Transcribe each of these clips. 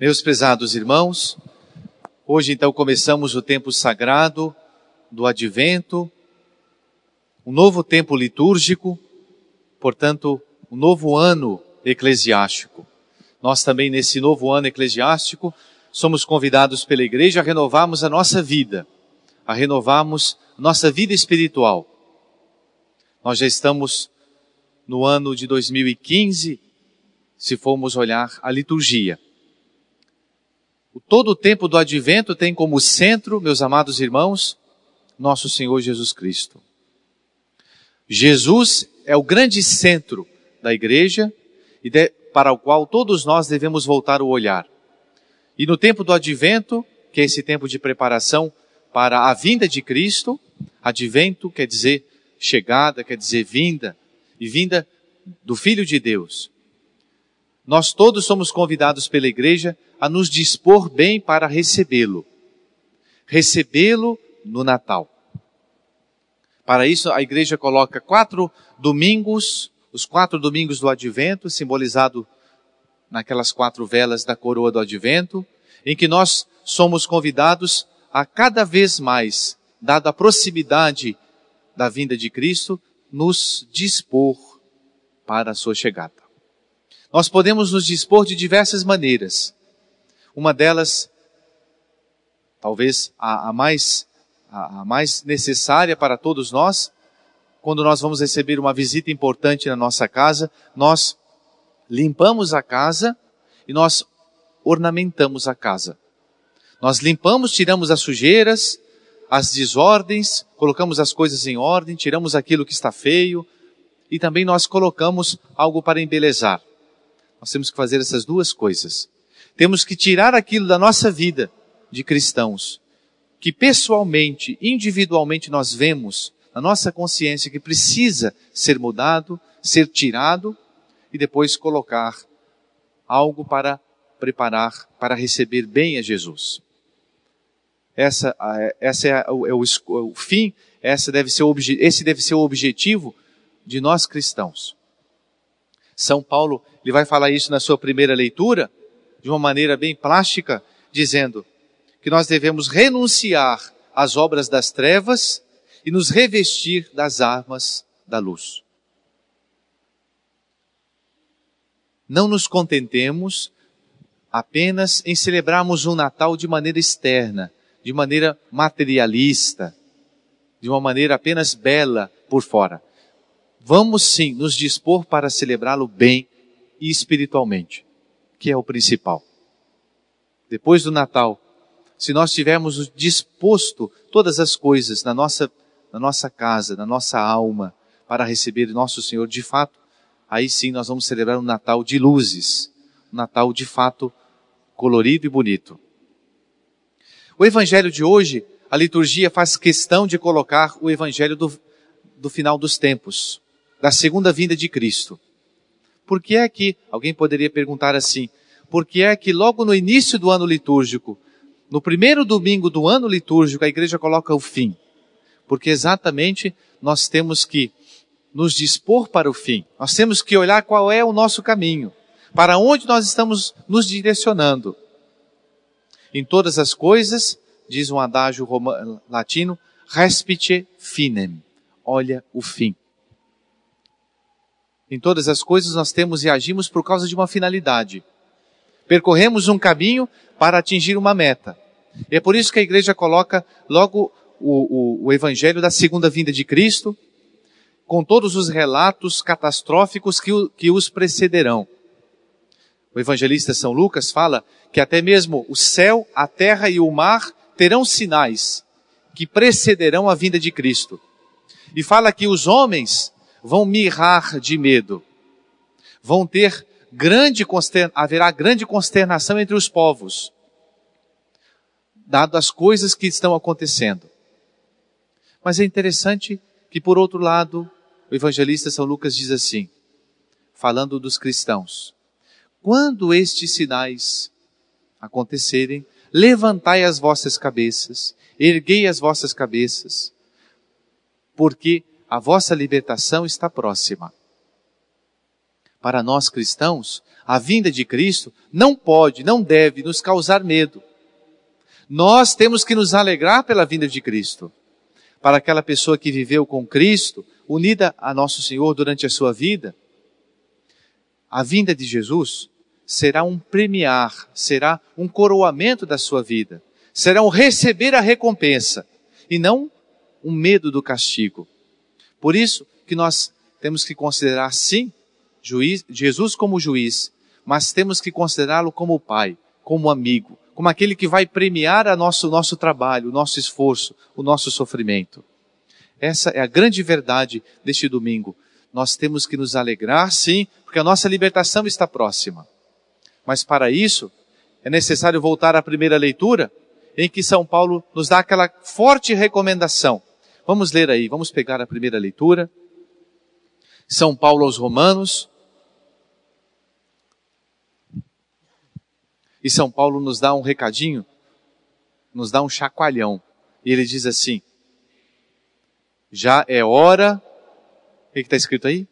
Meus pesados irmãos, hoje então começamos o tempo sagrado do Advento, um novo tempo litúrgico, portanto, um novo ano eclesiástico. Nós também, nesse novo ano eclesiástico, somos convidados pela Igreja a renovarmos a nossa vida, a renovarmos nossa vida espiritual. Nós já estamos no ano de 2015, se formos olhar a liturgia todo o tempo do advento tem como centro, meus amados irmãos, nosso Senhor Jesus Cristo. Jesus é o grande centro da igreja e de, para o qual todos nós devemos voltar o olhar. E no tempo do advento, que é esse tempo de preparação para a vinda de Cristo, advento quer dizer chegada, quer dizer vinda, e vinda do Filho de Deus. Nós todos somos convidados pela igreja a nos dispor bem para recebê-lo. Recebê-lo no Natal. Para isso, a igreja coloca quatro domingos, os quatro domingos do advento, simbolizado naquelas quatro velas da coroa do advento, em que nós somos convidados a cada vez mais, dada a proximidade da vinda de Cristo, nos dispor para a sua chegada nós podemos nos dispor de diversas maneiras. Uma delas, talvez a, a mais, a, a mais necessária para todos nós, quando nós vamos receber uma visita importante na nossa casa, nós limpamos a casa e nós ornamentamos a casa. Nós limpamos, tiramos as sujeiras, as desordens, colocamos as coisas em ordem, tiramos aquilo que está feio e também nós colocamos algo para embelezar. Nós temos que fazer essas duas coisas. Temos que tirar aquilo da nossa vida de cristãos, que pessoalmente, individualmente nós vemos na nossa consciência que precisa ser mudado, ser tirado e depois colocar algo para preparar para receber bem a Jesus. Essa, essa é, o, é o, é o fim, essa deve ser, esse deve ser o objetivo de nós cristãos. São Paulo, ele vai falar isso na sua primeira leitura, de uma maneira bem plástica, dizendo que nós devemos renunciar às obras das trevas e nos revestir das armas da luz. Não nos contentemos apenas em celebrarmos um Natal de maneira externa, de maneira materialista, de uma maneira apenas bela por fora vamos sim nos dispor para celebrá-lo bem e espiritualmente, que é o principal. Depois do Natal, se nós tivermos disposto todas as coisas na nossa, na nossa casa, na nossa alma, para receber nosso Senhor de fato, aí sim nós vamos celebrar um Natal de luzes, um Natal de fato colorido e bonito. O Evangelho de hoje, a liturgia faz questão de colocar o Evangelho do, do final dos tempos da segunda vinda de Cristo. Por que é que, alguém poderia perguntar assim, por que é que logo no início do ano litúrgico, no primeiro domingo do ano litúrgico, a igreja coloca o fim? Porque exatamente nós temos que nos dispor para o fim, nós temos que olhar qual é o nosso caminho, para onde nós estamos nos direcionando. Em todas as coisas, diz um adágio latino, respite finem, olha o fim. Em todas as coisas nós temos e agimos por causa de uma finalidade. Percorremos um caminho para atingir uma meta. E é por isso que a igreja coloca logo o, o, o evangelho da segunda vinda de Cristo, com todos os relatos catastróficos que, o, que os precederão. O evangelista São Lucas fala que até mesmo o céu, a terra e o mar terão sinais que precederão a vinda de Cristo. E fala que os homens vão mirrar de medo. Vão ter grande haverá grande consternação entre os povos, dado as coisas que estão acontecendo. Mas é interessante que, por outro lado, o evangelista São Lucas diz assim, falando dos cristãos: Quando estes sinais acontecerem, levantai as vossas cabeças, erguei as vossas cabeças, porque a vossa libertação está próxima. Para nós cristãos, a vinda de Cristo não pode, não deve nos causar medo. Nós temos que nos alegrar pela vinda de Cristo. Para aquela pessoa que viveu com Cristo, unida a Nosso Senhor durante a sua vida, a vinda de Jesus será um premiar, será um coroamento da sua vida, será um receber a recompensa e não um medo do castigo. Por isso que nós temos que considerar, sim, juiz, Jesus como juiz, mas temos que considerá-lo como pai, como amigo, como aquele que vai premiar o nosso, nosso trabalho, o nosso esforço, o nosso sofrimento. Essa é a grande verdade deste domingo. Nós temos que nos alegrar, sim, porque a nossa libertação está próxima. Mas para isso, é necessário voltar à primeira leitura, em que São Paulo nos dá aquela forte recomendação Vamos ler aí, vamos pegar a primeira leitura. São Paulo aos Romanos. E São Paulo nos dá um recadinho, nos dá um chacoalhão. E ele diz assim: Já é hora. O que está escrito aí?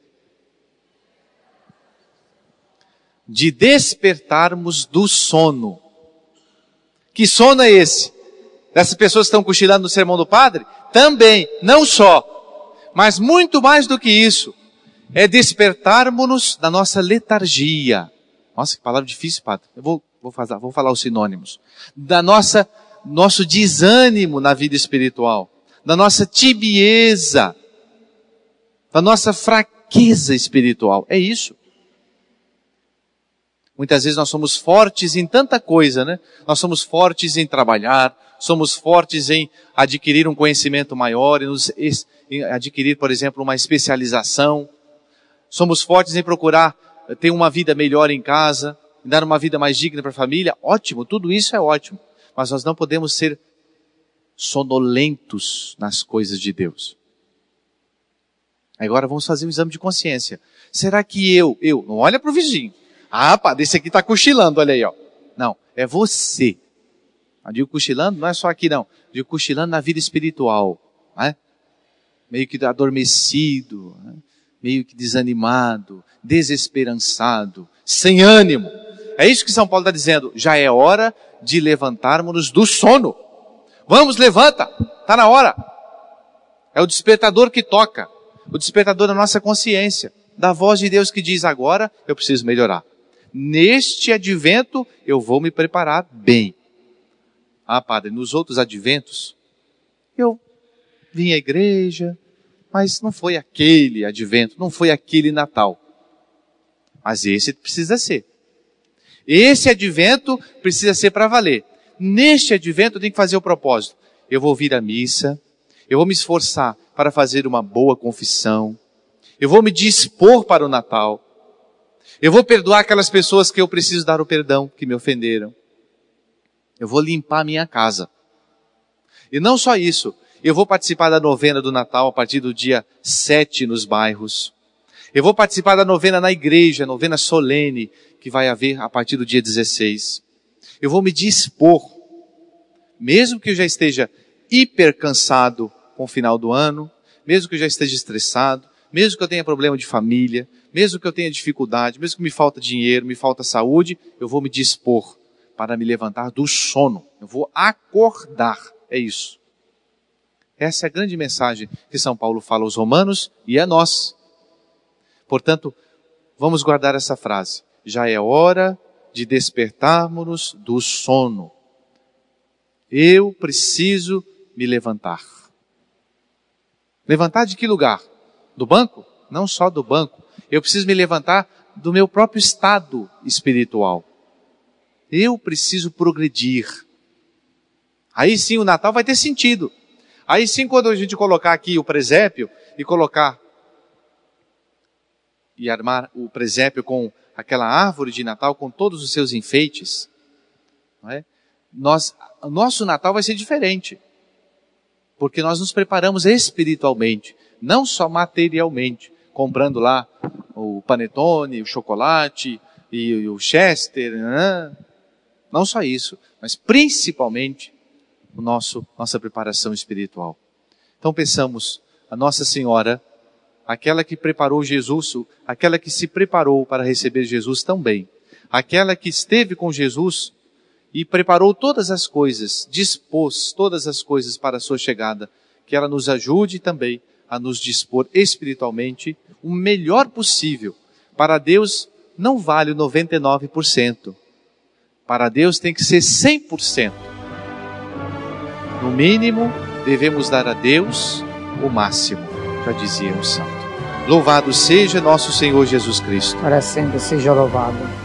De despertarmos do sono. Que sono é esse? Dessas pessoas que estão cochilando no sermão do padre? também, não só, mas muito mais do que isso, é despertarmos-nos da nossa letargia. Nossa, que palavra difícil, padre. Eu vou, vou, falar, vou falar os sinônimos. Da nossa, nosso desânimo na vida espiritual. Da nossa tibieza. Da nossa fraqueza espiritual. É isso. Muitas vezes nós somos fortes em tanta coisa, né? Nós somos fortes em trabalhar, somos fortes em adquirir um conhecimento maior, em, nos, em adquirir, por exemplo, uma especialização. Somos fortes em procurar eh, ter uma vida melhor em casa, em dar uma vida mais digna para a família. Ótimo, tudo isso é ótimo. Mas nós não podemos ser sonolentos nas coisas de Deus. Agora vamos fazer um exame de consciência. Será que eu, eu, não olha para o vizinho. Ah, pá, desse aqui está cochilando, olha aí, ó. Não, é você eu digo cochilando, não é só aqui não. Eu digo cochilando na vida espiritual. Né? Meio que adormecido, né? meio que desanimado, desesperançado, sem ânimo. É isso que São Paulo está dizendo. Já é hora de levantarmos-nos do sono. Vamos, levanta! Está na hora! É o despertador que toca. O despertador da nossa consciência. Da voz de Deus que diz agora, eu preciso melhorar. Neste advento, eu vou me preparar bem. Ah, padre, nos outros adventos, eu vim à igreja, mas não foi aquele advento, não foi aquele Natal. Mas esse precisa ser. Esse advento precisa ser para valer. Neste advento eu tenho que fazer o propósito. Eu vou vir à missa, eu vou me esforçar para fazer uma boa confissão, eu vou me dispor para o Natal, eu vou perdoar aquelas pessoas que eu preciso dar o perdão, que me ofenderam. Eu vou limpar a minha casa. E não só isso, eu vou participar da novena do Natal a partir do dia 7 nos bairros. Eu vou participar da novena na igreja, novena solene, que vai haver a partir do dia 16. Eu vou me dispor, mesmo que eu já esteja hiper cansado com o final do ano, mesmo que eu já esteja estressado, mesmo que eu tenha problema de família, mesmo que eu tenha dificuldade, mesmo que me falta dinheiro, me falta saúde, eu vou me dispor para me levantar do sono. Eu vou acordar. É isso. Essa é a grande mensagem que São Paulo fala aos romanos e a nós. Portanto, vamos guardar essa frase. Já é hora de despertarmos do sono. Eu preciso me levantar. Levantar de que lugar? Do banco? Não só do banco. Eu preciso me levantar do meu próprio estado espiritual. Eu preciso progredir. Aí sim o Natal vai ter sentido. Aí sim, quando a gente colocar aqui o presépio e colocar e armar o presépio com aquela árvore de Natal, com todos os seus enfeites, é? nós, nosso Natal vai ser diferente. Porque nós nos preparamos espiritualmente, não só materialmente, comprando lá o panetone, o chocolate e o Chester. Né? Não só isso, mas principalmente o nosso nossa preparação espiritual. Então pensamos a Nossa Senhora, aquela que preparou Jesus, aquela que se preparou para receber Jesus também, aquela que esteve com Jesus e preparou todas as coisas, dispôs todas as coisas para a sua chegada, que ela nos ajude também a nos dispor espiritualmente o melhor possível. Para Deus não vale 99%, para Deus tem que ser 100%. No mínimo, devemos dar a Deus o máximo, já dizia o santo. Louvado seja nosso Senhor Jesus Cristo. Para sempre seja louvado.